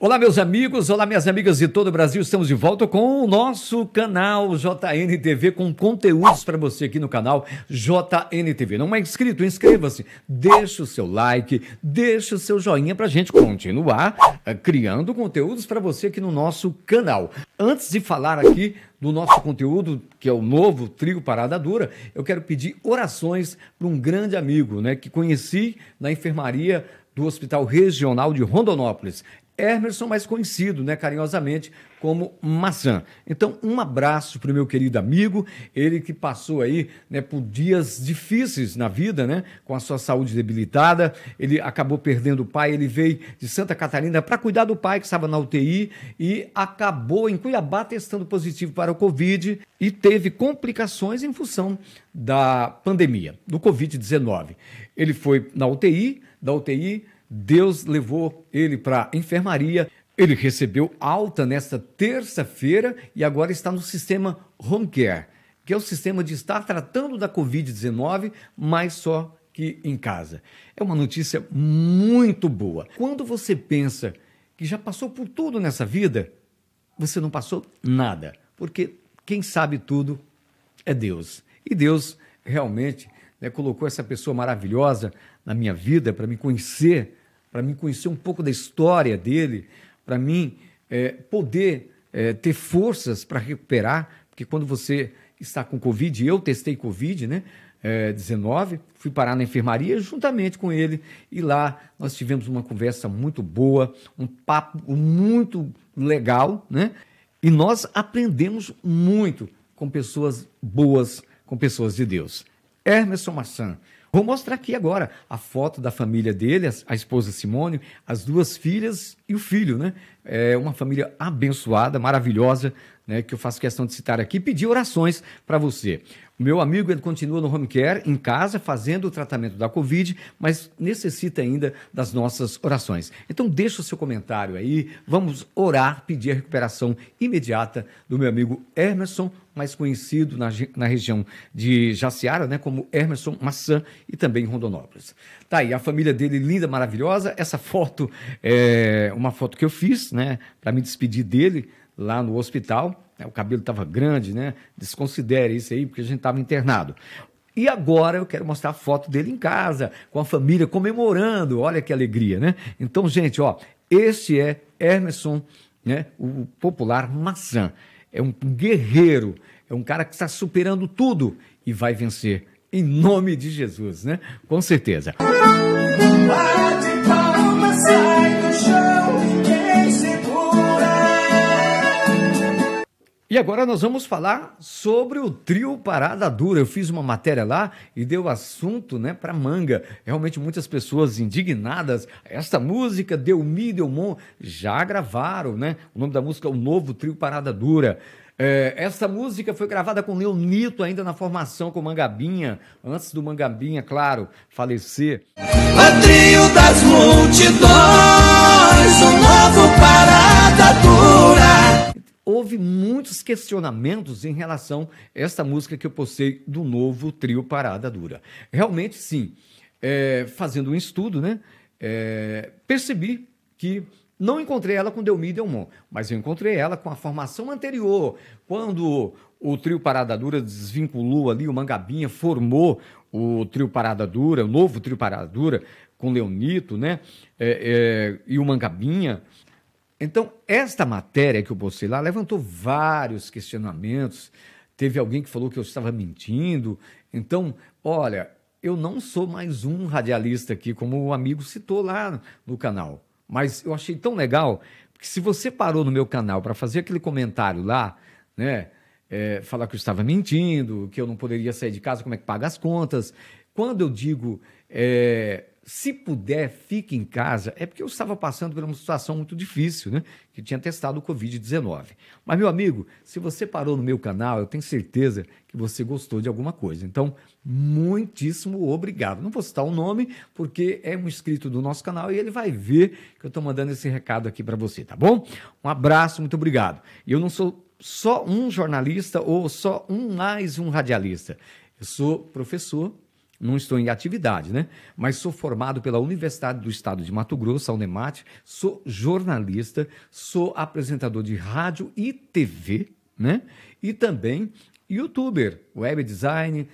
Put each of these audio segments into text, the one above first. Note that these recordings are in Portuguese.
Olá, meus amigos, olá, minhas amigas de todo o Brasil. Estamos de volta com o nosso canal JNTV, com conteúdos para você aqui no canal JNTV. Não é inscrito? Inscreva-se, deixe o seu like, deixe o seu joinha para a gente continuar uh, criando conteúdos para você aqui no nosso canal. Antes de falar aqui do nosso conteúdo, que é o novo Trigo Parada Dura, eu quero pedir orações para um grande amigo né, que conheci na enfermaria do Hospital Regional de Rondonópolis. Emerson, mais conhecido, né, carinhosamente, como Maçã. Então, um abraço para o meu querido amigo, ele que passou aí né, por dias difíceis na vida, né, com a sua saúde debilitada, ele acabou perdendo o pai, ele veio de Santa Catarina para cuidar do pai que estava na UTI e acabou em Cuiabá testando positivo para o Covid e teve complicações em função da pandemia, do Covid-19. Ele foi na UTI, da UTI Deus levou ele para a enfermaria. Ele recebeu alta nesta terça-feira e agora está no sistema home care, que é o sistema de estar tratando da Covid-19, mas só que em casa. É uma notícia muito boa. Quando você pensa que já passou por tudo nessa vida, você não passou nada, porque quem sabe tudo é Deus. E Deus realmente né, colocou essa pessoa maravilhosa na minha vida, para me conhecer, para me conhecer um pouco da história dele, para mim é, poder é, ter forças para recuperar, porque quando você está com Covid, eu testei Covid, né? É, 19, fui parar na enfermaria juntamente com ele e lá nós tivemos uma conversa muito boa, um papo muito legal, né? E nós aprendemos muito com pessoas boas, com pessoas de Deus. Hermes Maçã. Vou mostrar aqui agora a foto da família dele, a esposa Simone, as duas filhas e o filho, né? É uma família abençoada, maravilhosa, né, que eu faço questão de citar aqui, pedir orações para você. O meu amigo ele continua no home care, em casa, fazendo o tratamento da Covid, mas necessita ainda das nossas orações. Então, deixa o seu comentário aí, vamos orar, pedir a recuperação imediata do meu amigo Emerson, mais conhecido na, na região de Jaciara, né, como Emerson Maçã e também Rondonópolis. Tá aí, a família dele linda, maravilhosa. Essa foto é uma foto que eu fiz, né, para me despedir dele lá no hospital. É, o cabelo estava grande, né? Desconsidere isso aí, porque a gente estava internado. E agora eu quero mostrar a foto dele em casa, com a família comemorando. Olha que alegria, né? Então, gente, ó, este é Emerson, né? O popular maçã. É um guerreiro, é um cara que está superando tudo e vai vencer. Em nome de Jesus, né? Com certeza. Música E agora nós vamos falar sobre o trio Parada Dura. Eu fiz uma matéria lá e deu assunto, né, para manga. Realmente muitas pessoas indignadas. Esta música Delmi Delmon já gravaram, né? O nome da música é o novo trio Parada Dura. É, essa música foi gravada com Leonito ainda na formação com Mangabinha, antes do Mangabinha, claro, falecer. O trio das multidões, o novo parada dura houve muitos questionamentos em relação a esta música que eu postei do novo trio Parada Dura. Realmente, sim, é, fazendo um estudo, né, é, percebi que não encontrei ela com Delmi e Delmon, mas eu encontrei ela com a formação anterior, quando o trio Parada Dura desvinculou ali, o Mangabinha formou o trio Parada Dura, o novo trio Parada Dura, com Leonito, né, é, é e o Mangabinha, então, esta matéria que eu postei lá levantou vários questionamentos. Teve alguém que falou que eu estava mentindo. Então, olha, eu não sou mais um radialista aqui, como o amigo citou lá no canal. Mas eu achei tão legal, porque se você parou no meu canal para fazer aquele comentário lá, né? É, falar que eu estava mentindo, que eu não poderia sair de casa, como é que paga as contas. Quando eu digo é, se puder, fique em casa. É porque eu estava passando por uma situação muito difícil, né? Que tinha testado o Covid-19. Mas, meu amigo, se você parou no meu canal, eu tenho certeza que você gostou de alguma coisa. Então, muitíssimo obrigado. Não vou citar o nome, porque é um inscrito do nosso canal e ele vai ver que eu estou mandando esse recado aqui para você, tá bom? Um abraço, muito obrigado. E eu não sou só um jornalista ou só um mais um radialista. Eu sou professor não estou em atividade, né? Mas sou formado pela Universidade do Estado de Mato Grosso, a Unemat, sou jornalista, sou apresentador de rádio e TV, né? E também youtuber, web design.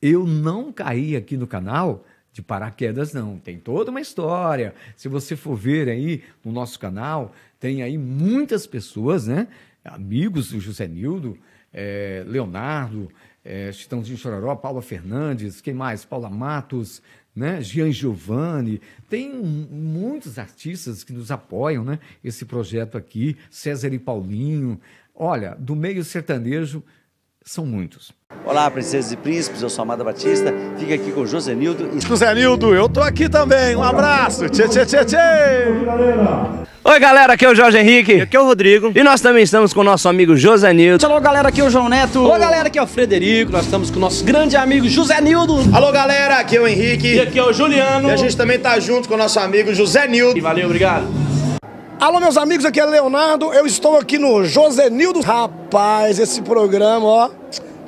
Eu não caí aqui no canal de paraquedas, não. Tem toda uma história. Se você for ver aí no nosso canal, tem aí muitas pessoas, né? Amigos do José Nildo, é, Leonardo, é, Chitãozinho Chororó, Paula Fernandes, quem mais? Paula Matos, né? Gian Giovanni, tem muitos artistas que nos apoiam, né? Esse projeto aqui, César e Paulinho. Olha, do meio sertanejo, são muitos. Olá, princesas e príncipes, eu sou Amada Batista, fica aqui com o José Nildo. E... José Nildo, eu tô aqui também, um abraço, tchê, tchê, tchê, tchê. Oi, galera, aqui é o Jorge Henrique. E aqui é o Rodrigo. E nós também estamos com o nosso amigo José Nildo. Alô, galera, aqui é o João Neto. Alô, galera, aqui é o Frederico. Nós estamos com o nosso grande amigo José Nildo. Alô, galera, aqui é o Henrique. E aqui é o Juliano. E a gente também está junto com o nosso amigo José Nildo. E valeu, obrigado. Alô, meus amigos, aqui é Leonardo. Eu estou aqui no José Nildo. Rapaz, esse programa, ó.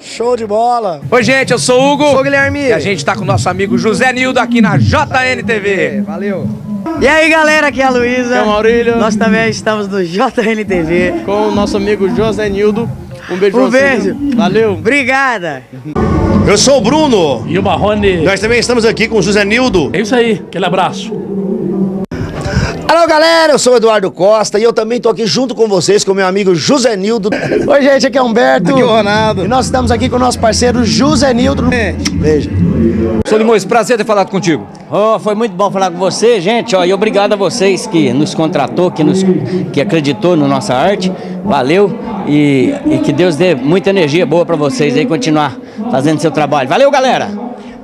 Show de bola! Oi, gente, eu sou o Hugo. Sou o Guilherme. E a gente está com o nosso amigo José Nildo aqui na JNTV. É, valeu! E aí galera, aqui é a Luísa. É o Maurílio. Nós também estamos no JNTV. Com o nosso amigo José Nildo. Um beijo Um beijo. Você. Valeu. Obrigada. Eu sou o Bruno. E o Marrone. Nós também estamos aqui com o José Nildo. É isso aí, aquele abraço. Alô galera, eu sou o Eduardo Costa e eu também tô aqui junto com vocês com meu amigo José Nildo. Oi gente, aqui é o Humberto. Aqui é o Ronaldo. E nós estamos aqui com o nosso parceiro José Nildo. É. Beijo. Sou Limões, prazer ter falado contigo. Oh, foi muito bom falar com você, gente. Oh, e obrigado a vocês que nos contratou, que, nos, que acreditou na nossa arte. Valeu e, e que Deus dê muita energia boa para vocês aí continuar fazendo seu trabalho. Valeu, galera!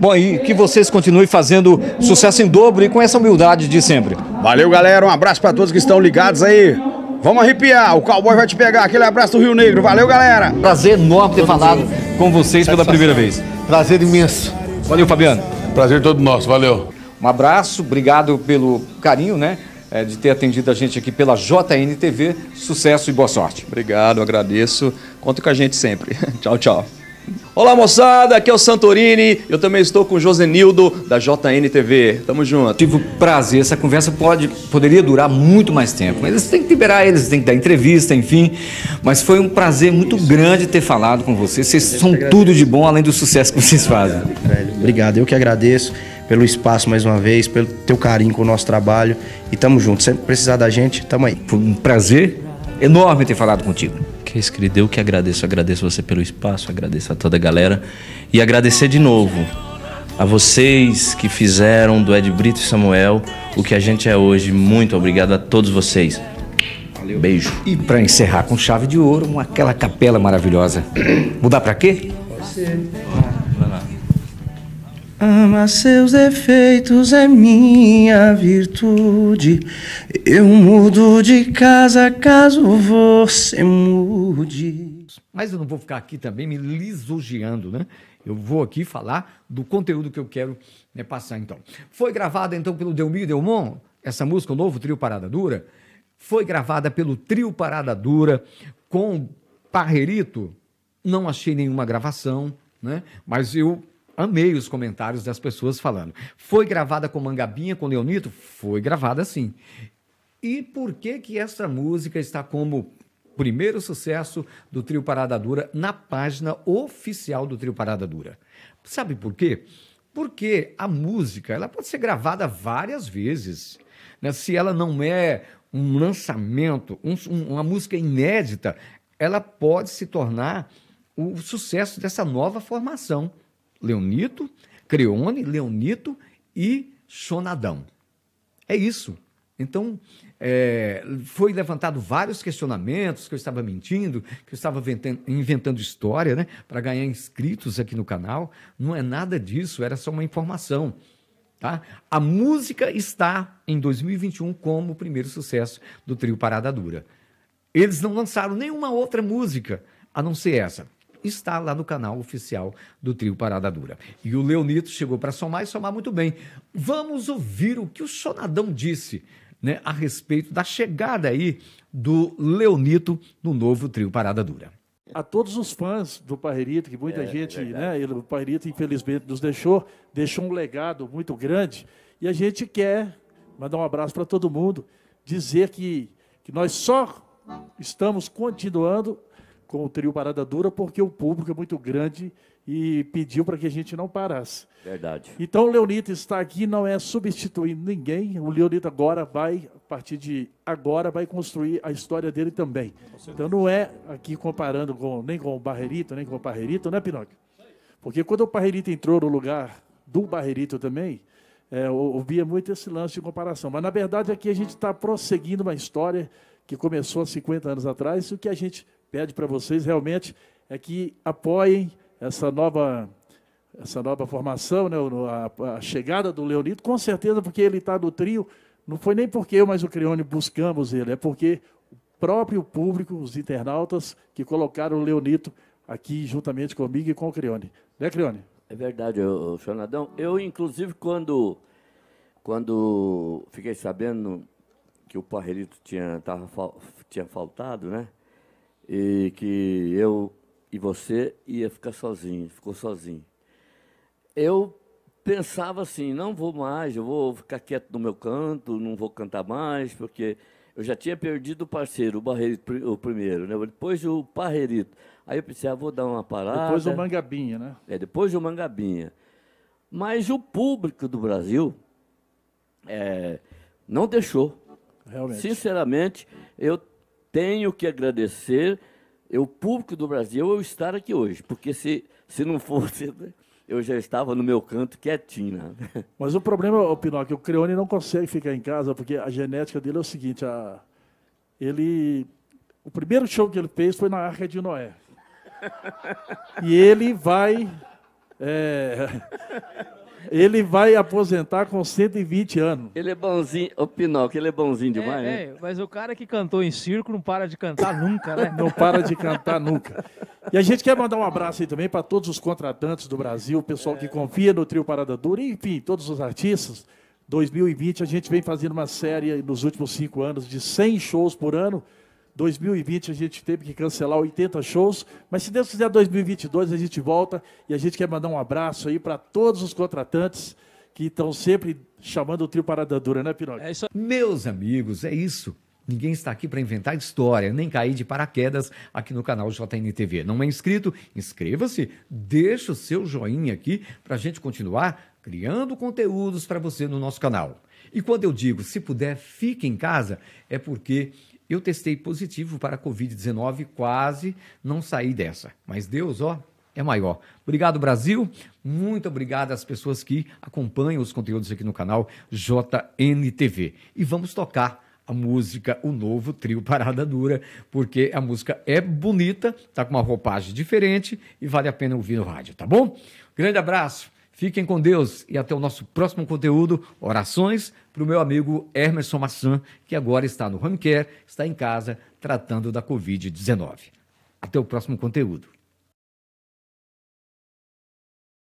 Bom, e que vocês continuem fazendo sucesso em dobro e com essa humildade de sempre. Valeu, galera. Um abraço para todos que estão ligados aí. Vamos arrepiar, o cowboy vai te pegar. Aquele abraço do Rio Negro. Valeu, galera. Prazer enorme ter falado com vocês pela primeira vez. Prazer imenso. Valeu, Fabiano. Prazer todo nosso, valeu. Um abraço, obrigado pelo carinho, né? É, de ter atendido a gente aqui pela JNTV. Sucesso e boa sorte. Obrigado, agradeço. Conta com a gente sempre. tchau, tchau. Olá, moçada, aqui é o Santorini. Eu também estou com o Josenildo, da JNTV. Tamo junto. Tive o prazer, essa conversa pode, poderia durar muito mais tempo, mas eles têm que liberar eles, têm que dar entrevista, enfim. Mas foi um prazer muito Isso. grande ter falado com vocês. Vocês são tudo de bom, além do sucesso que vocês fazem. Obrigado, eu que agradeço pelo espaço mais uma vez, pelo teu carinho com o nosso trabalho. E tamo junto. Sempre precisar da gente, tamo aí. Foi um prazer enorme ter falado contigo. Que é isso, Eu que agradeço. Agradeço você pelo espaço, agradeço a toda a galera. E agradecer de novo a vocês que fizeram do Ed Brito e Samuel o que a gente é hoje. Muito obrigado a todos vocês. Valeu. Beijo. E para encerrar com chave de ouro, aquela capela maravilhosa. Mudar para quê? Pode ser. Ama seus defeitos é minha virtude. Eu mudo de casa caso você mude. Mas eu não vou ficar aqui também me lisonjeando, né? Eu vou aqui falar do conteúdo que eu quero né, passar então. Foi gravada então pelo Delmiro Delmon, essa música, o novo trio Parada Dura. Foi gravada pelo trio Parada Dura com Parrerito. Não achei nenhuma gravação, né? Mas eu amei os comentários das pessoas falando. Foi gravada com Mangabinha, com Leonito? Foi gravada sim. E por que que essa música está como primeiro sucesso do Trio Parada Dura na página oficial do Trio Parada Dura? Sabe por quê? Porque a música, ela pode ser gravada várias vezes. Né? Se ela não é um lançamento, um, uma música inédita, ela pode se tornar o sucesso dessa nova formação. Leonito, Creone, Leonito e Sonadão. É isso. Então, é, foi levantado vários questionamentos que eu estava mentindo, que eu estava inventando, inventando história, né, para ganhar inscritos aqui no canal. Não é nada disso, era só uma informação. Tá? A música está em 2021 como o primeiro sucesso do trio Parada Dura. Eles não lançaram nenhuma outra música a não ser essa está lá no canal oficial do Trio Parada Dura. E o Leonito chegou para somar e somar muito bem. Vamos ouvir o que o Sonadão disse né, a respeito da chegada aí do Leonito no novo Trio Parada Dura. A todos os fãs do Parreirito, que muita é, gente, é né, ele, o Parreirito infelizmente nos deixou, deixou um legado muito grande. E a gente quer mandar um abraço para todo mundo, dizer que, que nós só estamos continuando com o trio Parada Dura, porque o público é muito grande e pediu para que a gente não parasse. Verdade. Então o Leonito está aqui, não é substituindo ninguém. O Leonito agora vai, a partir de agora, vai construir a história dele também. Então não é aqui comparando com, nem com o Barrerito, nem com o não né, Pinóquio? Porque quando o Barrerito entrou no lugar do Barrerito também, é, eu ouvia muito esse lance de comparação. Mas, na verdade, aqui a gente está prosseguindo uma história que começou há 50 anos atrás, o que a gente pede para vocês realmente é que apoiem essa nova essa nova formação, né, a, a chegada do Leonito com certeza porque ele está no trio, não foi nem porque eu, mas o Creone buscamos ele, é porque o próprio público, os internautas, que colocaram o Leonito aqui juntamente comigo e com o Creone. Né, Creone? É verdade, ô, Jonadão. Eu, inclusive, quando, quando fiquei sabendo que o Parrelito tinha, tava, tinha faltado, né? e que eu e você ia ficar sozinho, ficou sozinho. Eu pensava assim, não vou mais, eu vou ficar quieto no meu canto, não vou cantar mais, porque eu já tinha perdido o parceiro, o Barreirito, o primeiro, né? Depois o Parreirito. Aí eu pensei, ah, vou dar uma parada. Depois o Mangabinha, né? É, depois o Mangabinha. Mas o público do Brasil é, não deixou. Realmente. Sinceramente, eu tenho que agradecer é o público do Brasil eu estar aqui hoje, porque se, se não fosse, né, eu já estava no meu canto quietinho. Né? Mas o problema, é Pinóquio, o Creone não consegue ficar em casa, porque a genética dele é o seguinte, a, ele... O primeiro show que ele fez foi na Arca de Noé. E ele vai... É, ele vai aposentar com 120 anos. Ele é bonzinho, ô Pinóquio, ele é bonzinho é, demais, é, né? mas o cara que cantou em circo não para de cantar nunca, né? Não para de cantar nunca. E a gente quer mandar um abraço aí também para todos os contratantes do Brasil, o pessoal que é. confia no Trio Parada Dura, enfim, todos os artistas. 2020 a gente vem fazendo uma série nos últimos cinco anos de 100 shows por ano. 2020 a gente teve que cancelar 80 shows, mas se Deus quiser 2022 a gente volta e a gente quer mandar um abraço aí para todos os contratantes que estão sempre chamando o trio Parada Dura, né, Pinóquio? É isso... Meus amigos, é isso. Ninguém está aqui para inventar história, nem cair de paraquedas aqui no canal JNTV. Não é inscrito? Inscreva-se, deixa o seu joinha aqui para a gente continuar criando conteúdos para você no nosso canal. E quando eu digo se puder, fique em casa, é porque eu testei positivo para a Covid-19, quase não saí dessa. Mas Deus, ó, é maior. Obrigado, Brasil. Muito obrigado às pessoas que acompanham os conteúdos aqui no canal JNTV. E vamos tocar a música O Novo Trio Parada Dura, porque a música é bonita, tá com uma roupagem diferente e vale a pena ouvir no rádio, tá bom? Grande abraço. Fiquem com Deus e até o nosso próximo conteúdo. Orações para o meu amigo Hermeson Maçã, que agora está no home care, está em casa tratando da Covid-19. Até o próximo conteúdo.